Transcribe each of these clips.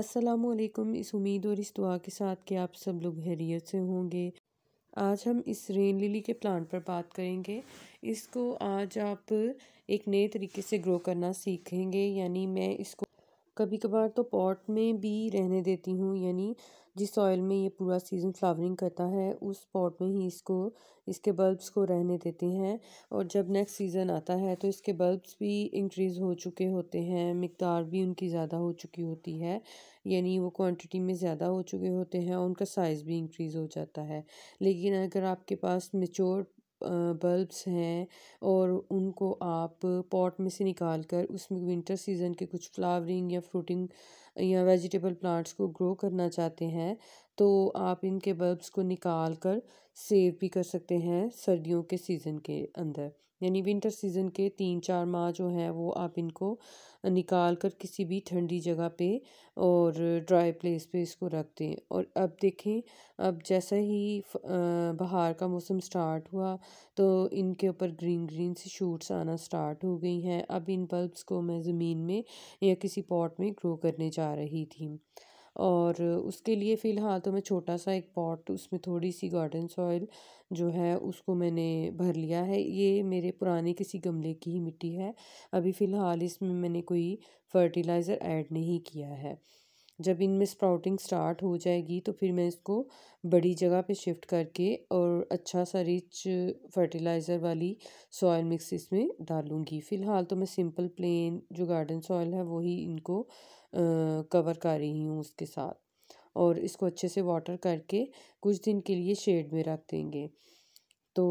असलकुम इस उम्मीद और इस दुआ के साथ कि आप सब लोग हैरियत से होंगे आज हम इस रेन लिली के प्लांट पर बात करेंगे इसको आज आप एक नए तरीके से ग्रो करना सीखेंगे यानी मैं इसको कभी कभार तो पॉट में भी रहने देती हूँ यानी जिस सॉइल में ये पूरा सीज़न फ्लावरिंग करता है उस पॉट में ही इसको इसके बल्ब्स को रहने देते हैं और जब नेक्स्ट सीज़न आता है तो इसके बल्ब्स भी इंक्रीज़ हो चुके होते हैं मकदार भी उनकी ज़्यादा हो चुकी होती है यानी वो क्वांटिटी में ज़्यादा हो चुके होते हैं और उनका साइज़ भी इंक्रीज़ हो जाता है लेकिन अगर आपके पास मेचोर बल्ब्स हैं और उनको आप पॉट में से निकाल कर उसमें विंटर सीज़न के कुछ फ्लावरिंग या फ्रूटिंग या वेजिटेबल प्लांट्स को ग्रो करना चाहते हैं तो आप इनके बल्ब्स को निकाल कर सेव भी कर सकते हैं सर्दियों के सीज़न के अंदर यानी विंटर सीज़न के तीन चार माह जो हैं वो आप इनको निकाल कर किसी भी ठंडी जगह पे और ड्राई प्लेस पे इसको रख दें और अब देखें अब जैसा ही बाहर का मौसम स्टार्ट हुआ तो इनके ऊपर ग्रीन ग्रीन सी शूट्स आना स्टार्ट हो गई हैं अब इन बल्ब्स को मैं ज़मीन में या किसी पॉट में ग्रो करने जा रही थी और उसके लिए फ़िलहाल तो मैं छोटा सा एक पॉट उसमें थोड़ी सी गार्डन सॉइल जो है उसको मैंने भर लिया है ये मेरे पुराने किसी गमले की ही मिट्टी है अभी फ़िलहाल इसमें मैंने कोई फर्टिलाइज़र ऐड नहीं किया है जब इनमें स्प्राउटिंग स्टार्ट हो जाएगी तो फिर मैं इसको बड़ी जगह पे शिफ्ट करके और अच्छा सा रिच फर्टिलाइज़र वाली सॉयल मिक्स इसमें डालूँगी फ़िलहाल तो मैं सिंपल प्लेन जो गार्डन सॉयल है वही इनको आ, कवर कर रही हूँ उसके साथ और इसको अच्छे से वाटर करके कुछ दिन के लिए शेड में रख देंगे तो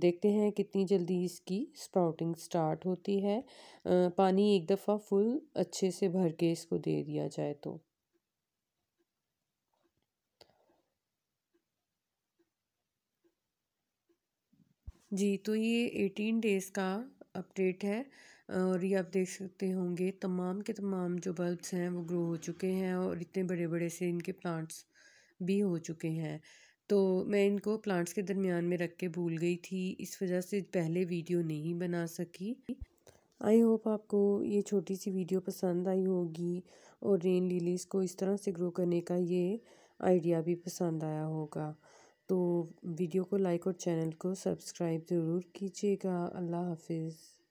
देखते हैं कितनी जल्दी इसकी स्प्राउटिंग स्टार्ट होती है आ, पानी एक दफ़ा फुल अच्छे से भर के इसको दे दिया जाए तो जी तो ये एटीन डेज़ का अपडेट है और ये आप देख सकते होंगे तमाम के तमाम जो बल्ब्स हैं वो ग्रो हो चुके हैं और इतने बड़े बड़े से इनके प्लांट्स भी हो चुके हैं तो मैं इनको प्लांट्स के दरमियान में रख के भूल गई थी इस वजह से पहले वीडियो नहीं बना सकी आई होप आपको ये छोटी सी वीडियो पसंद आई होगी और रेन लिलीज़ को इस तरह से ग्रो करने का ये आइडिया भी पसंद आया होगा तो वीडियो को लाइक और चैनल को सब्सक्राइब ज़रूर कीजिएगा अल्लाह हाफिज़